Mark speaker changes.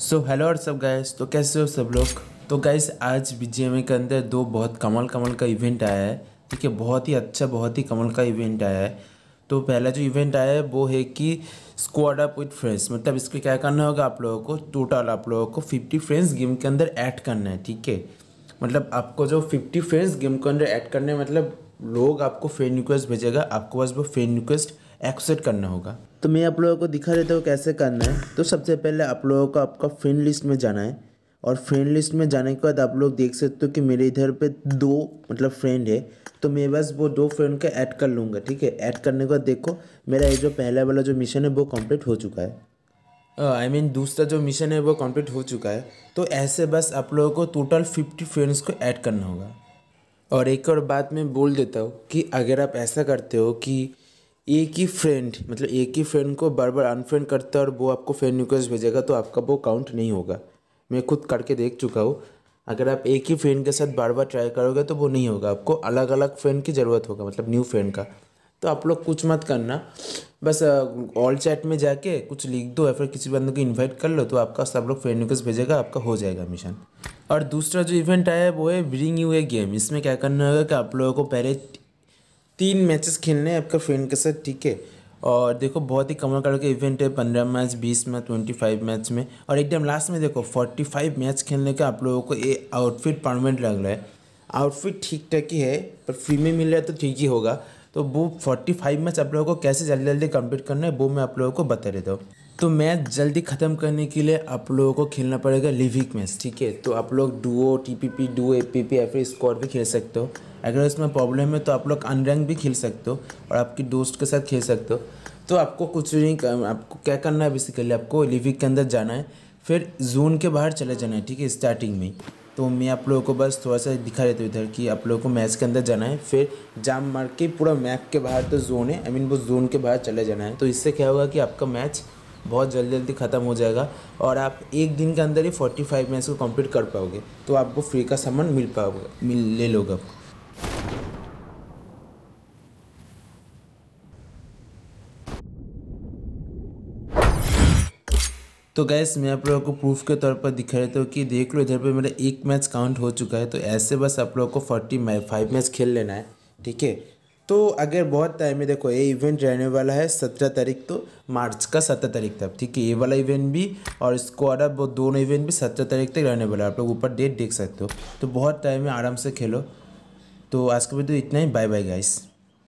Speaker 1: so hello और सब guys तो कैसे हो सब लोग तो गाइस आज बी के अंदर दो बहुत कमल कमल का इवेंट आया है ठीक है बहुत ही अच्छा बहुत ही कमल का इवेंट आया है तो पहला जो इवेंट आया है वो है कि स्क्वाड अप विथ फ्रेंड्स मतलब इसको क्या करना होगा आप लोगों को टोटल आप लोगों को फिफ्टी फ्रेंड्स गेम के अंदर ऐड करना है ठीक है मतलब आपको जो फिफ्टी फ्रेंड्स गेम के अंदर ऐड करने मतलब लोग आपको फ्रेंड रिक्वेस्ट भेजेगा आपको बस वो फ्रेंड रिक्वेस्ट एक्सेट करना होगा तो मैं आप लोगों को दिखा देता हूँ कैसे करना है तो सबसे पहले आप लोगों को आपका फ्रेंड लिस्ट में जाना है और फ्रेंड लिस्ट में जाने के बाद आप लोग देख सकते हो कि मेरे इधर पे दो मतलब फ्रेंड है तो मैं बस वो दो फ्रेंड का ऐड कर लूँगा ठीक है ऐड करने के बाद देखो मेरा ये जो पहला वाला जो मिशन है वो कंप्लीट हो चुका है आई मीन mean, दूसरा जो मिशन है वो कंप्लीट हो चुका है तो ऐसे बस आप लोगों को टोटल फिफ्टी फ्रेंड्स को ऐड करना होगा और एक और बात मैं बोल देता हूँ कि अगर आप ऐसा करते हो कि एक ही फ्रेंड मतलब एक ही फ्रेंड को बार बार अनफ्रेंड करता है और वो आपको फ्रेंड रिक्वेस्ट भेजेगा तो आपका वो काउंट नहीं होगा मैं खुद करके देख चुका हूँ अगर आप एक ही फ्रेंड के साथ बार बार ट्राई करोगे तो वो नहीं होगा आपको अलग अलग फ्रेंड की ज़रूरत होगा मतलब न्यू फ्रेंड का तो आप लोग कुछ मत करना बस ऑल चैट में जाके कुछ लिख दो या फिर किसी बंदे को इनवाइट कर लो तो आपका सब लोग फ्रेंड रिक्वेस्ट भेजेगा आपका हो जाएगा मिशन और दूसरा जो इवेंट आया है वो है ब्रिंग यू ए गेम इसमें क्या करना होगा कि आप लोगों को पहले तीन मैचेस खेलने हैं आपका फ्रेंड के साथ ठीक है और देखो बहुत ही कमर कड़ के इवेंट है पंद्रह मैच बीस मैच ट्वेंटी फाइव मैच में और एकदम लास्ट में देखो फोर्टी फाइव मैच खेलने का आप लोगों को ये आउटफिट परमानेंट लग रहा है आउटफिट ठीक ठाक ही है पर फ्री में मिल रहा है तो ठीक ही होगा तो वो फोर्टी फाइव मैच आप लोगों को कैसे जल्दी जल्दी कम्प्लीट करना है वो मैं आप लोगों को बता देता हूँ तो मैच जल्दी ख़त्म करने के लिए आप लोगों को खेलना पड़ेगा लिविक मैच ठीक है तो आप लोग duo T P P duo A P P या फिर स्क्वाड भी खेल सकते हो अगर उसमें प्रॉब्लम है तो आप लोग अनरैंक भी खेल सकते हो और आपके दोस्त के साथ खेल सकते हो तो आपको कुछ नहीं आपको क्या करना है बेसिकली आपको लिविक के अंदर जाना है फिर जोन के बाहर चले जाना है ठीक है स्टार्टिंग में तो मैं आप लोगों को बस थोड़ा सा दिखा देता हूँ इधर कि आप लोगों को मैच के अंदर जाना है फिर जाम मार के पूरा मैप के बाहर तो जोन है आई मीन वो जोन के बाहर चले जाना है तो इससे क्या होगा कि आपका मैच बहुत जल्दी जल्दी ख़त्म हो जाएगा और आप एक दिन के अंदर ही 45 मिनट्स को कंप्लीट कर पाओगे तो आपको फ्री का सामान मिल पाओगे मिल ले लोगे आपको तो गैस मैं आप लोगों को प्रूफ के तौर पर दिखा देता हूँ कि देख लो इधर पे मेरा एक मैच काउंट हो चुका है तो ऐसे बस आप लोगों को फोर्टी फाइव मैच खेल लेना है ठीक है तो अगर बहुत टाइम में देखो ये इवेंट रहने वाला है सत्रह तारीख तो मार्च का सत्रह तारीख तक ठीक है ये वाला इवेंट भी और इसको अप दोनों इवेंट भी सत्रह तारीख तक रहने वाला है आप लोग ऊपर डेट देख सकते हो तो बहुत टाइम में आराम से खेलो तो आज के तो इतना ही बाय बाय गाइस